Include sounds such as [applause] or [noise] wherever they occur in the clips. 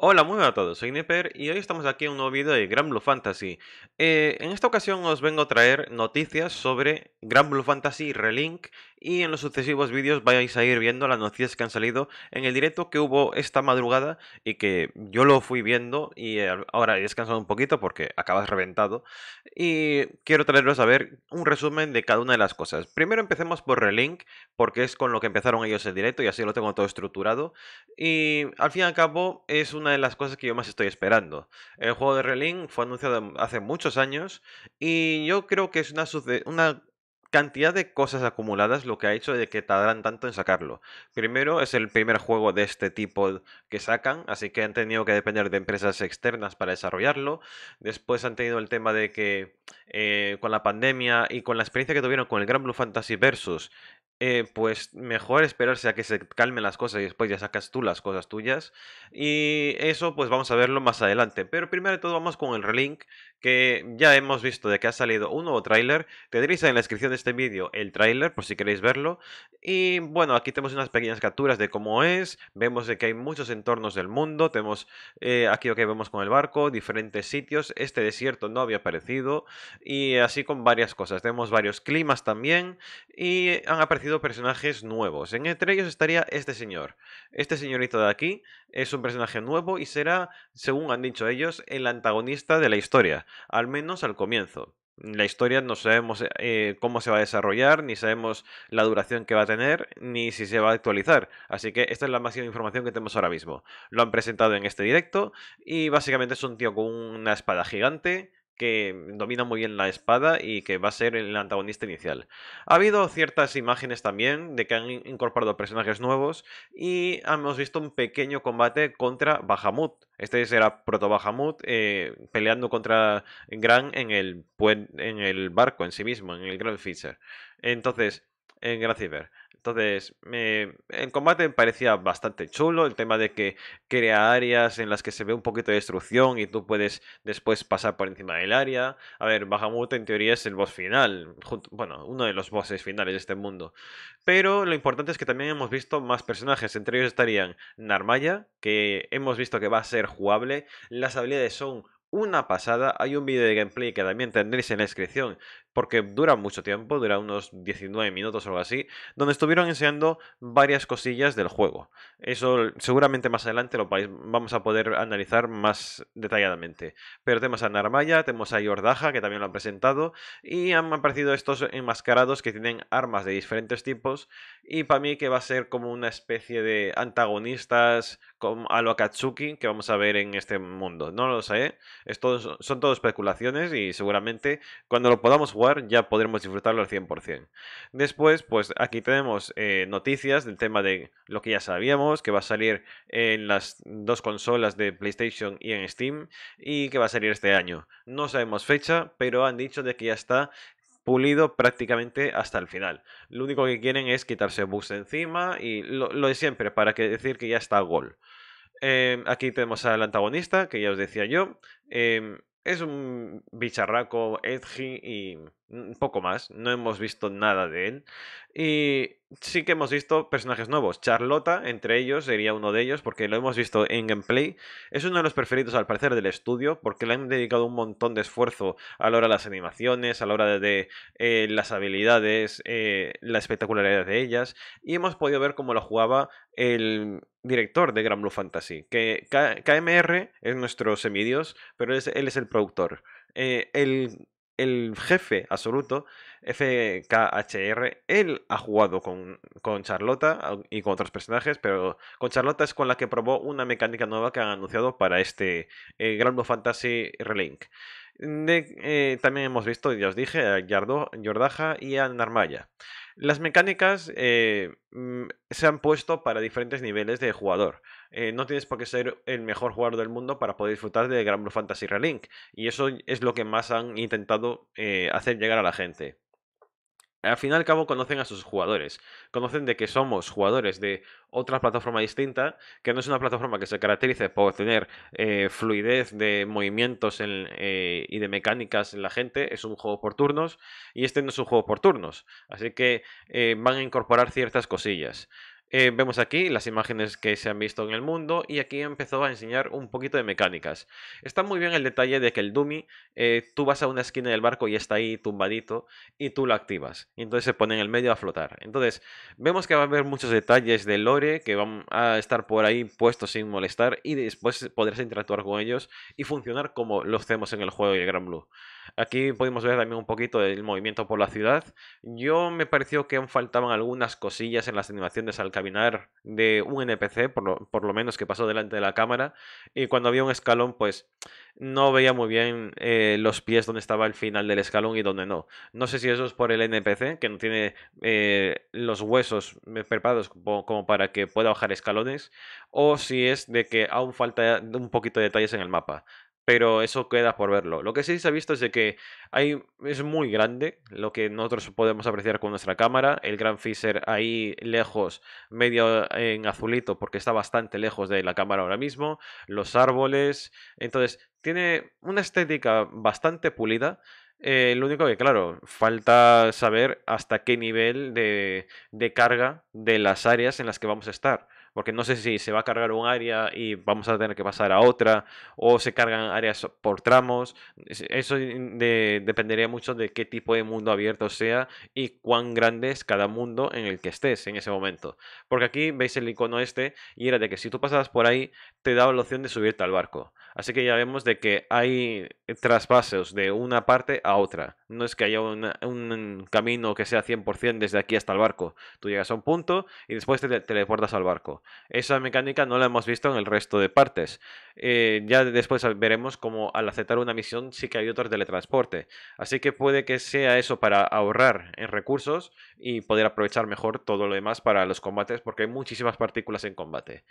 Hola, muy buenas a todos, soy Nipper y hoy estamos aquí en un nuevo vídeo de Grand Blue Fantasy. Eh, en esta ocasión os vengo a traer noticias sobre Grand Blue Fantasy Relink y en los sucesivos vídeos vais a ir viendo las noticias que han salido en el directo que hubo esta madrugada y que yo lo fui viendo y eh, ahora he descansado un poquito porque acabas reventado y quiero traeros a ver un resumen de cada una de las cosas. Primero empecemos por Relink porque es con lo que empezaron ellos el directo y así lo tengo todo estructurado y al fin y al cabo es una de las cosas que yo más estoy esperando. El juego de Relink fue anunciado hace muchos años y yo creo que es una, una cantidad de cosas acumuladas lo que ha hecho de que tardan tanto en sacarlo. Primero, es el primer juego de este tipo que sacan, así que han tenido que depender de empresas externas para desarrollarlo. Después han tenido el tema de que eh, con la pandemia y con la experiencia que tuvieron con el Gran Blue Fantasy Versus, eh, pues mejor esperarse a que se calmen las cosas y después ya sacas tú las cosas tuyas. Y eso pues vamos a verlo más adelante. Pero primero de todo vamos con el relink que ya hemos visto de que ha salido un nuevo tráiler. Tendréis en la descripción de este vídeo el tráiler por si queréis verlo. Y bueno, aquí tenemos unas pequeñas capturas de cómo es. Vemos de que hay muchos entornos del mundo. Tenemos eh, aquí lo que vemos con el barco, diferentes sitios. Este desierto no había aparecido. Y así con varias cosas. Tenemos varios climas también. Y han aparecido personajes nuevos. Entre ellos estaría este señor. Este señorito de aquí es un personaje nuevo y será, según han dicho ellos, el antagonista de la historia al menos al comienzo. La historia no sabemos eh, cómo se va a desarrollar, ni sabemos la duración que va a tener, ni si se va a actualizar. Así que esta es la máxima información que tenemos ahora mismo. Lo han presentado en este directo y básicamente es un tío con una espada gigante que domina muy bien la espada y que va a ser el antagonista inicial. Ha habido ciertas imágenes también de que han incorporado personajes nuevos y hemos visto un pequeño combate contra Bahamut. Este será Proto Bahamut eh, peleando contra Gran en el, en el barco en sí mismo, en el Grand Fisher. Entonces, en Graciver. Entonces, me. en combate me parecía bastante chulo el tema de que crea áreas en las que se ve un poquito de destrucción y tú puedes después pasar por encima del área. A ver, Bahamut en teoría es el boss final, bueno, uno de los bosses finales de este mundo. Pero lo importante es que también hemos visto más personajes, entre ellos estarían Narmaya, que hemos visto que va a ser jugable. Las habilidades son una pasada. Hay un vídeo de gameplay que también tendréis en la descripción porque dura mucho tiempo, dura unos 19 minutos o algo así, donde estuvieron enseñando varias cosillas del juego. Eso seguramente más adelante lo vamos a poder analizar más detalladamente. Pero tenemos a Narmaya, tenemos a Yordaja, que también lo han presentado, y han aparecido estos enmascarados que tienen armas de diferentes tipos, y para mí que va a ser como una especie de antagonistas a lo Akatsuki que vamos a ver en este mundo. No lo sé, estos son todo especulaciones y seguramente cuando lo podamos ya podremos disfrutarlo al 100%. Después, pues aquí tenemos eh, noticias del tema de lo que ya sabíamos, que va a salir en las dos consolas de PlayStation y en Steam y que va a salir este año. No sabemos fecha, pero han dicho de que ya está pulido prácticamente hasta el final. Lo único que quieren es quitarse boost encima y lo, de siempre, para decir que ya está gol. Em, aquí tenemos al antagonista, que ya os decía yo. Em, es un bicharraco edgy y poco más, no hemos visto nada de él. Y sí que hemos visto personajes nuevos. Charlota entre ellos, sería uno de ellos, porque lo hemos visto en gameplay. Es uno de los preferidos, al parecer, del estudio, porque le han dedicado un montón de esfuerzo a la hora de las animaciones, a la hora de, eh, las habilidades, eh, la espectacularidad de ellas. Y hemos podido ver cómo lo jugaba el director de Gran Blue Fantasy, que KMR es nuestro semidios, pero él es el productor. Eh, el el jefe absoluto, FKHR, él ha jugado con, con Charlotta y con otros personajes, pero con Charlotta es con la que probó una mecánica nueva que han anunciado para este eh, Fantasy Relink. Eh, también hemos visto, ya os dije, a Yardo, Yordaja y a Narmaya. Las mecánicas eh, mm, se han puesto para diferentes niveles de jugador. Eh, no tienes por qué ser el mejor jugador del mundo para poder disfrutar de Gran Blue Fantasy Relink. Y eso es lo que más han intentado eh, hacer llegar a la gente al fin y al cabo conocen a sus jugadores. Conocen de que somos jugadores de otra plataforma distinta, que no es una plataforma que se caracterice por tener eh, fluidez de movimientos eh, y de mecánicas en la gente, es un juego por turnos, y este no es un juego por turnos, así que eh, van a incorporar ciertas cosillas. Eh, vemos aquí las imágenes que se han visto en el mundo y aquí empezó a enseñar un poquito de mecánicas. Está muy bien el detalle de que el dummy, eh, tú vas a una esquina del barco y está ahí tumbadito y tú lo activas. Y entonces se pone en el medio a flotar. Entonces vemos que va a haber muchos detalles de lore que van a estar por ahí puestos sin molestar y después podrás interactuar con ellos y funcionar como lo hacemos en el juego de Gran Blue. Aquí podemos ver también un poquito el movimiento por la ciudad. Yo me pareció que aún faltaban algunas cosillas en las animaciones al caminar de un NPC, por lo, menos que pasó delante de la cámara. Y cuando había un escalón, pues no veía muy bien eh, los pies donde estaba el final del escalón y donde no. No sé si eso es por el NPC, que no tiene eh, los huesos eh, preparados como, para que pueda bajar escalones, o si es de que aún falta un poquito de detalles en el mapa pero eso queda por verlo. Lo que sí se ha visto es de que hay, es muy grande lo que nosotros podemos apreciar con nuestra cámara. El Gran Fisher ahí lejos, medio en azulito, porque está bastante lejos de la cámara ahora mismo. Los árboles. Entonces, tiene una estética bastante pulida. Eh, lo único que, claro, falta saber hasta qué nivel de carga de las áreas en las que vamos a estar porque no sé si se va a cargar un área y vamos a tener que pasar a otra, o se cargan áreas por tramos. Eso dependería mucho de qué tipo de mundo abierto sea y cuán grande es cada mundo en el que estés en ese momento. Porque aquí veis el icono este y era de que si tú pasabas por ahí, te daba la opción de subirte al barco. Así que ya vemos de que hay traspasos de una parte a otra. No es que haya un camino que sea 100% desde aquí hasta el barco. Tú llegas a un punto y después te teleportas al barco. Esa mecánica no la hemos visto en el resto de partes. Eh, ya después veremos cómo al aceptar una misión sí que hay otro teletransporte. Así que puede que sea eso para ahorrar en recursos y poder aprovechar mejor todo lo demás para los combates porque hay muchísimas partículas en combate.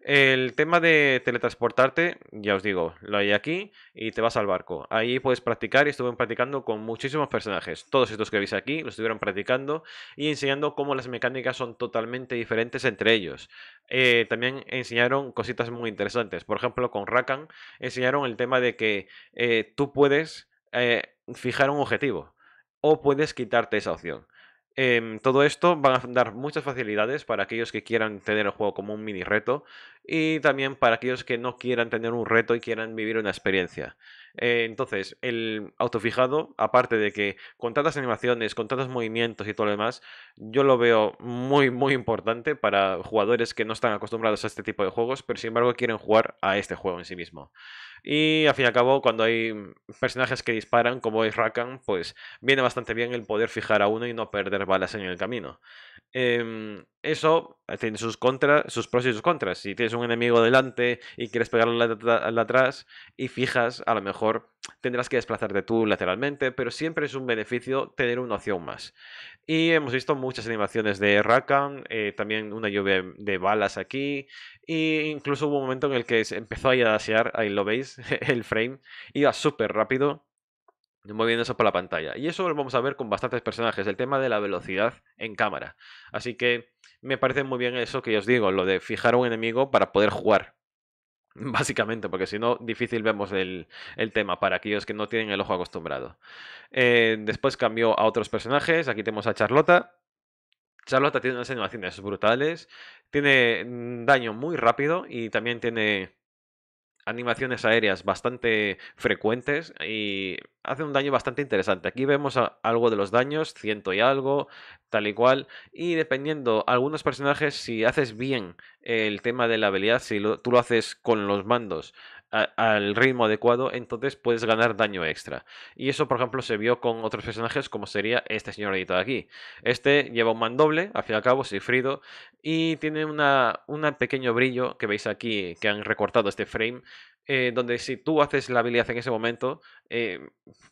El tema de teletransportarte, ya os digo, lo hay aquí y te vas al barco. Ahí puedes practicar y estuvieron practicando con muchísimos personajes. Todos estos que veis aquí lo estuvieron practicando y enseñando cómo las mecánicas son totalmente diferentes entre ellos. Eh, también enseñaron cositas muy interesantes. Por ejemplo, con Rakan enseñaron el tema de que eh, tú puedes eh, fijar un objetivo o puedes quitarte esa opción. Em, todo esto van a dar muchas facilidades para aquellos que quieran tener el juego como un mini reto y también para aquellos que no quieran tener un reto y quieran vivir una experiencia. Eh, entonces, el autofijado, aparte de que con tantas animaciones, con tantos movimientos y todo lo demás, yo lo veo muy, muy importante para jugadores que no están acostumbrados a este tipo de juegos, pero sin embargo quieren jugar a este juego en sí mismo. Y al fin y al cabo, cuando hay personajes que disparan, como es Rakan, pues viene bastante bien el poder fijar a uno y no perder balas en el camino. Em, eso tiene sus, contras, sus pros y sus contras. Si tienes un enemigo delante y quieres pegarle al, atrás y fijas, a lo mejor tendrás que desplazarte tú lateralmente, pero siempre es un beneficio tener una opción más. Y hemos visto muchas animaciones de Rakan, eh, también una lluvia de balas aquí, e incluso hubo un momento en el que se empezó a asear, ahí lo veis, [laughs] el frame, iba súper rápido moviéndose por la pantalla. Y eso lo vamos a ver con bastantes personajes, el tema de la velocidad en cámara. Así que me parece muy bien eso que yo os digo, lo de fijar a un enemigo para poder jugar. [laughs] Básicamente, porque si no, difícil vemos el, el, tema para aquellos que no tienen el ojo acostumbrado. Eh, después cambió a otros personajes. Aquí tenemos a Charlota Charlota tiene unas animaciones brutales. Tiene mm, daño muy rápido y también tiene animaciones aéreas bastante frecuentes y hace un daño bastante interesante. Aquí vemos algo de los daños, ciento y algo, tal y cual. Y dependiendo, algunos personajes, si haces bien el tema de la habilidad, si tú lo haces con los mandos al ritmo adecuado, entonces puedes ganar daño extra. Y eso, por ejemplo, se vio con otros personajes, como sería este señorito de aquí. Este lleva un mandoble, al fin y al cabo, Sifrido, y tiene un pequeño brillo que veis aquí, que han recortado este frame, eh, donde si tú haces la habilidad en ese momento, eh,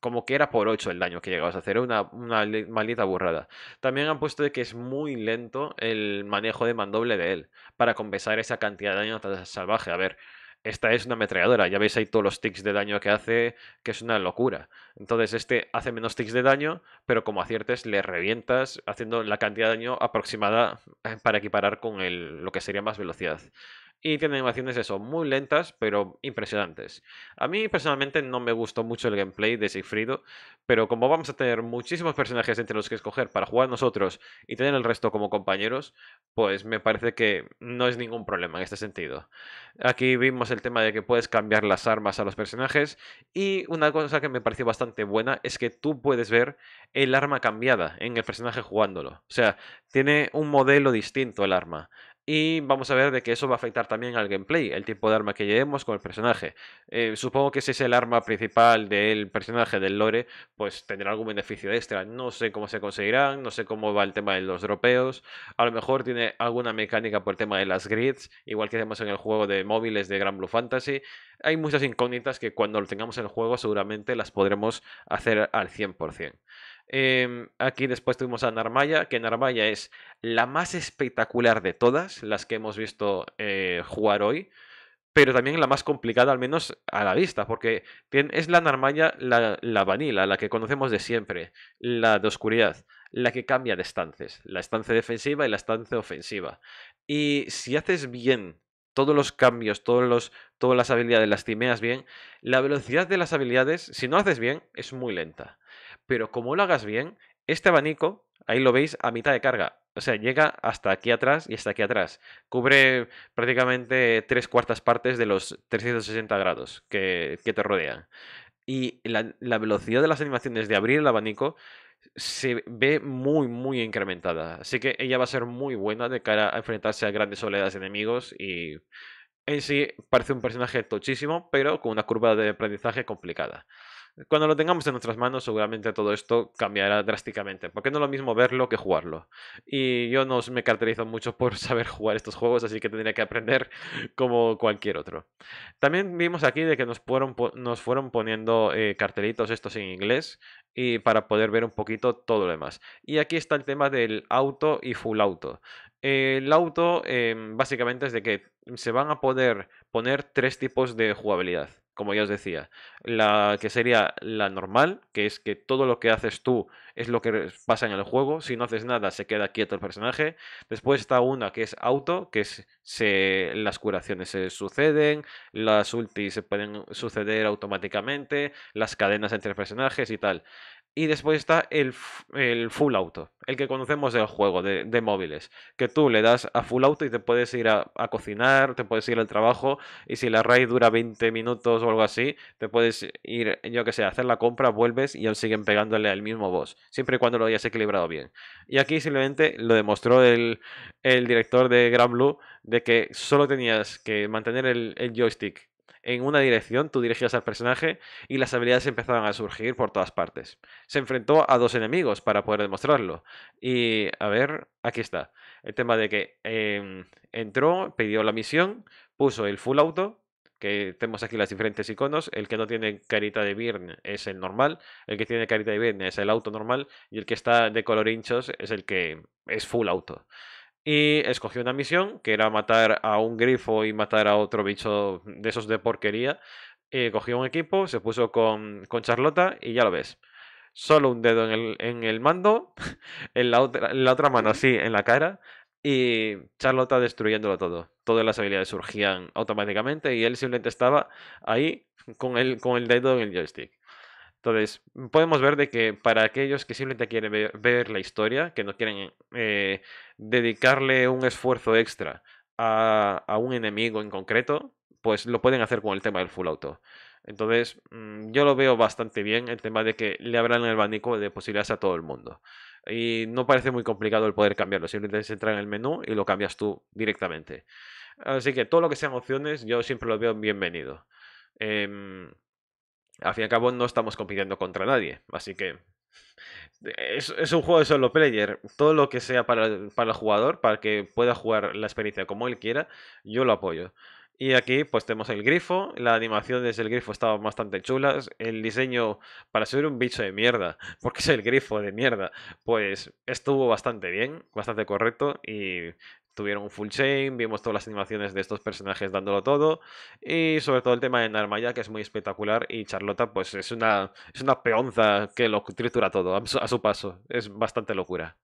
como que era por 8 el daño que llegabas a hacer, una, una maldita burrada. También han puesto que es muy lento el manejo de mandoble de él, para compensar esa cantidad de daño salvaje. A ver, esta es una ametralladora, ya veis ahí todos los ticks de daño que hace, que es una locura. Entonces este hace menos ticks de daño, pero como aciertes le revientas haciendo la cantidad de daño aproximada eh, para equiparar con lo que sería más velocidad y tiene animaciones eso, muy lentas, pero impresionantes. A mí personalmente no me gustó mucho el gameplay de Sigfrido, pero como vamos a tener muchísimos personajes entre los que escoger para jugar nosotros y tener el resto como compañeros, pues me parece que no es ningún problema en este sentido. Aquí vimos el tema de que puedes cambiar las armas a los personajes y una cosa que me pareció bastante buena es que tú puedes ver el arma cambiada en el personaje jugándolo. O sea, tiene un modelo distinto el arma. Y vamos a ver de que eso va a afectar también al gameplay, el tipo de arma que llevemos con el personaje. Eh, supongo que si es el arma principal del personaje del lore, pues tendrá algún beneficio extra. No sé cómo se conseguirán, no sé cómo va el tema de los dropeos. A lo mejor tiene alguna mecánica por el tema de las grids, igual que hacemos en el juego de móviles de Gran Blue Fantasy. Hay muchas incógnitas que cuando lo tengamos en el juego seguramente las podremos hacer al 100%. Em, aquí después tuvimos a Narmaya, que Narmaya es la más espectacular de todas las que hemos visto eh, jugar hoy, pero también la más complicada, al menos a la vista, porque es la Narmaya, la, vanilla, la que conocemos de siempre, la de oscuridad, la que cambia de estancias, la estancia defensiva y la estancia ofensiva. Y si haces bien todos los cambios, todos los, todas las habilidades las timeas bien, la velocidad de las habilidades, si no haces bien, es muy lenta. Pero como lo hagas bien, este abanico, ahí lo veis, a mitad de carga. O sea, llega hasta aquí atrás y hasta aquí atrás. Cubre prácticamente tres cuartas partes de los 360 grados que, te rodean. Y la, la velocidad de las animaciones de abrir el abanico se ve muy, muy incrementada. Así que ella va a ser muy buena de cara a enfrentarse a grandes oleadas de enemigos y en sí parece un personaje tochísimo, pero con una curva de aprendizaje complicada. Cuando lo tengamos en nuestras manos, seguramente todo esto cambiará drásticamente, porque no es lo mismo verlo que jugarlo. Y yo no me caracterizo mucho por [laughs] saber jugar estos juegos, así que tendría que aprender [laughs] como cualquier otro. También vimos aquí de que nos fueron, nos fueron poniendo eh, cartelitos estos en inglés y para poder ver un poquito todo lo demás. Y aquí está el tema del auto y full auto. el auto em, básicamente es de que se van a poder poner tres tipos de jugabilidad como ya os decía, la que sería la normal, que es que todo lo que haces tú es lo que pasa en el juego, si no haces nada se queda quieto el personaje. Después está una que es auto, que es se, las curaciones se suceden, las ultis se pueden suceder automáticamente, las cadenas entre personajes y tal. Y después está el, full auto, el que conocemos del juego de, móviles, que tú le das a full auto y te puedes ir a, cocinar, te puedes ir al trabajo, y si la raid dura 20 minutos o algo así, te puedes ir, yo que sé, a hacer la compra, vuelves y aún siguen pegándole al mismo boss, siempre y cuando lo hayas equilibrado bien. Y aquí simplemente lo demostró el, director de Gran Blue, de que solo tenías que mantener el, el joystick en una dirección, tú dirigías al personaje y las habilidades empezaban a surgir por todas partes. Se enfrentó a dos enemigos para poder demostrarlo. Y a ver, aquí está. El tema de que em, entró, pidió la misión, puso el full auto, que tenemos aquí las diferentes iconos. El que no tiene carita de Birn es el normal, el que tiene carita de Birn es el auto normal y el que está de color hinchos es el que es full auto. Y escogió una misión que era matar a un grifo y matar a otro bicho de esos de porquería. Eh, cogió un equipo, se puso con, Charlota y ya lo ves solo un dedo en el, mando, [laughs] en la, otra, en la otra mano así, en la cara, y Charlota destruyéndolo todo. Todas las habilidades surgían automáticamente y él simplemente estaba ahí con el, con el dedo en el joystick. Entonces, mm, podemos ver de que para aquellos que simplemente quieren ver, la historia, que no quieren eh, dedicarle un esfuerzo extra a, un enemigo en concreto, pues lo pueden hacer con el tema del full auto. Entonces, mm, yo lo veo bastante bien el tema de que le abran el abanico de posibilidades a todo el mundo. Y no parece muy complicado el poder cambiarlo, simplemente se entra en el menú y lo cambias tú directamente. Así que todo lo que sean opciones, yo siempre lo veo bienvenido. Em, al fin y al cabo no estamos compitiendo contra nadie. Así que es, un juego de solo player. Todo lo que sea para, el jugador, para que pueda jugar la experiencia como él quiera, yo lo apoyo. Y aquí pues tenemos el grifo, la animación desde el grifo estaba bastante chulas, el diseño para subir un bicho de mierda, [laughs] porque es el grifo de mierda, pues estuvo bastante bien, bastante correcto y tuvieron un full chain, vimos todas las animaciones de estos personajes dándolo todo y sobre todo el tema de Narmaya que es muy espectacular y Charlota pues es una, es una peonza que lo tritura todo a su, paso, es bastante locura.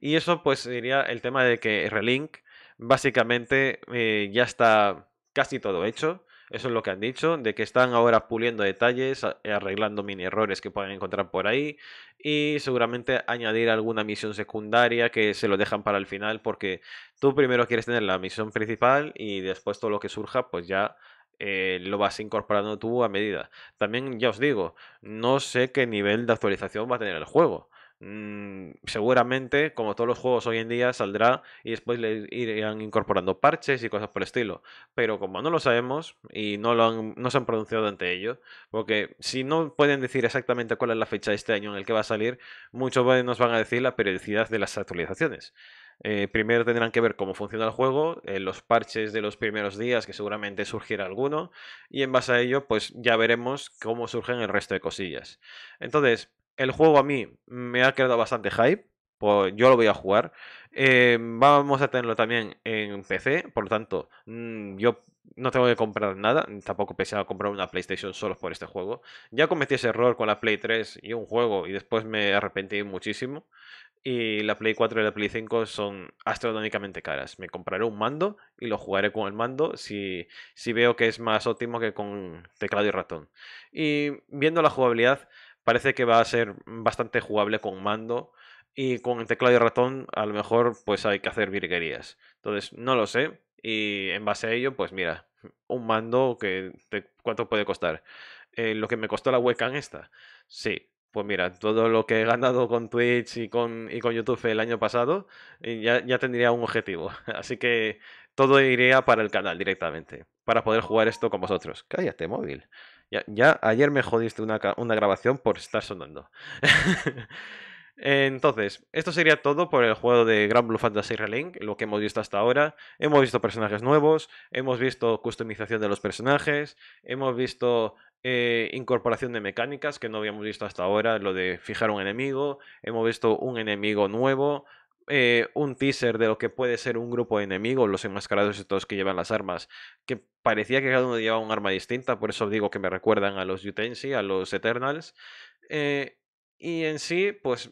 Y eso pues sería el tema de que Relink básicamente eh, ya está casi todo hecho. Eso es lo que han dicho, de que están ahora puliendo detalles, eh, arreglando mini errores que puedan encontrar por ahí y seguramente añadir alguna misión secundaria que se lo dejan para el final porque tú primero quieres tener la misión principal y después todo lo que surja pues ya eh, lo vas incorporando tú a medida. También ya os digo, no sé qué nivel de actualización va a tener el juego. Mm, seguramente, como todos los juegos hoy en día, saldrá y después le irán incorporando parches y cosas por el estilo. Pero como no lo sabemos y no, se han pronunciado ante ello, porque si no pueden decir exactamente cuál es la fecha de este año en el que va a salir, muchos nos van a decir la periodicidad de las actualizaciones. Eh, primero tendrán que ver cómo funciona el juego, eh, los parches de los primeros días, que seguramente surgirá alguno, y en base a ello, pues ya veremos cómo surgen el resto de cosillas. Entonces, el juego a mí me ha quedado bastante hype. Pues yo lo voy a jugar. Em, vamos a tenerlo también en PC. Por lo tanto, mm, yo no tengo que comprar nada. Tampoco pensé comprar una PlayStation solo por este juego. Ya cometí ese error con la Play 3 y un juego. Y después me arrepentí muchísimo. Y la Play 4 y la Play 5 son astronómicamente caras. Me compraré un mando y lo jugaré con el mando si, si veo que es más óptimo que con teclado y ratón. Y viendo la jugabilidad, parece que va a ser bastante jugable con mando y con el teclado y ratón a lo mejor pues hay que hacer virguerías. Entonces, no lo sé y en base a ello, pues mira, un mando que te, cuánto puede costar. Eh, lo que me costó la en esta. Sí, pues mira, todo lo que he ganado con Twitch y con, y con YouTube el año pasado, eh, ya, ya, tendría un objetivo. [laughs] Así que todo iría para el canal directamente, para poder jugar esto con vosotros. Cállate, móvil. Ya, ayer me jodiste una, grabación por estar sonando. [laughs] Entonces, esto sería todo por el juego de Grand Blue Fantasy Relink, lo que hemos visto hasta ahora. Hemos visto personajes nuevos, hemos visto customización de los personajes, hemos visto eh, incorporación de mecánicas que no habíamos visto hasta ahora, lo de fijar un enemigo, hemos visto un enemigo nuevo, eh, un teaser de lo que puede ser un grupo de enemigos, los enmascarados y todos que llevan las armas, que parecía que cada uno llevaba un arma distinta, por eso digo que me recuerdan a los y a los Eternals. Eh, y en sí, pues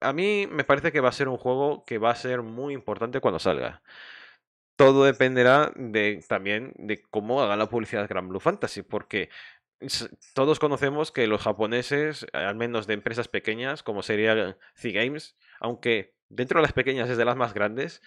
a mí me parece que va a ser un juego que va a ser muy importante cuando salga. Todo dependerá de, también de cómo haga la publicidad Gran Blue Fantasy, porque todos conocemos que los japoneses, al menos de empresas pequeñas, como sería C Games, aunque dentro de las pequeñas es de las más grandes,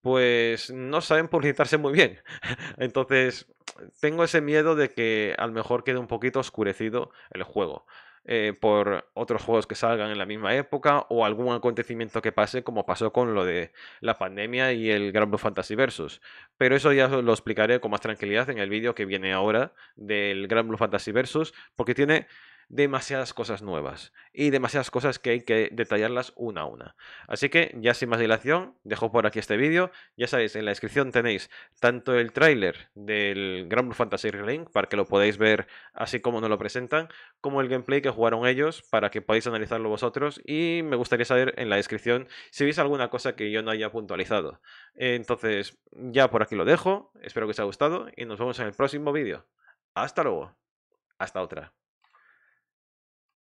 pues no saben publicitarse muy bien. [laughs] Entonces, tengo ese miedo de que a lo mejor quede un poquito oscurecido el juego. Eh, por otros juegos que salgan en la misma época o algún acontecimiento que pase como pasó con lo de la pandemia y el Gran Blue Fantasy Versus. Pero eso ya lo explicaré con más tranquilidad en el vídeo que viene ahora del Gran Blue Fantasy Versus porque tiene demasiadas cosas nuevas y demasiadas cosas que hay que detallarlas una a una. Así que ya sin más dilación, dejo por aquí este vídeo. Ya sabéis, en la descripción tenéis tanto el tráiler del Grand Blue Fantasy Relink para que lo podáis ver así como nos lo presentan, como el gameplay que jugaron ellos para que podáis analizarlo vosotros y me gustaría saber en la descripción si veis alguna cosa que yo no haya puntualizado. Entonces, ya por aquí lo dejo, espero que os haya gustado y nos vemos en el próximo vídeo. Hasta luego. Hasta otra.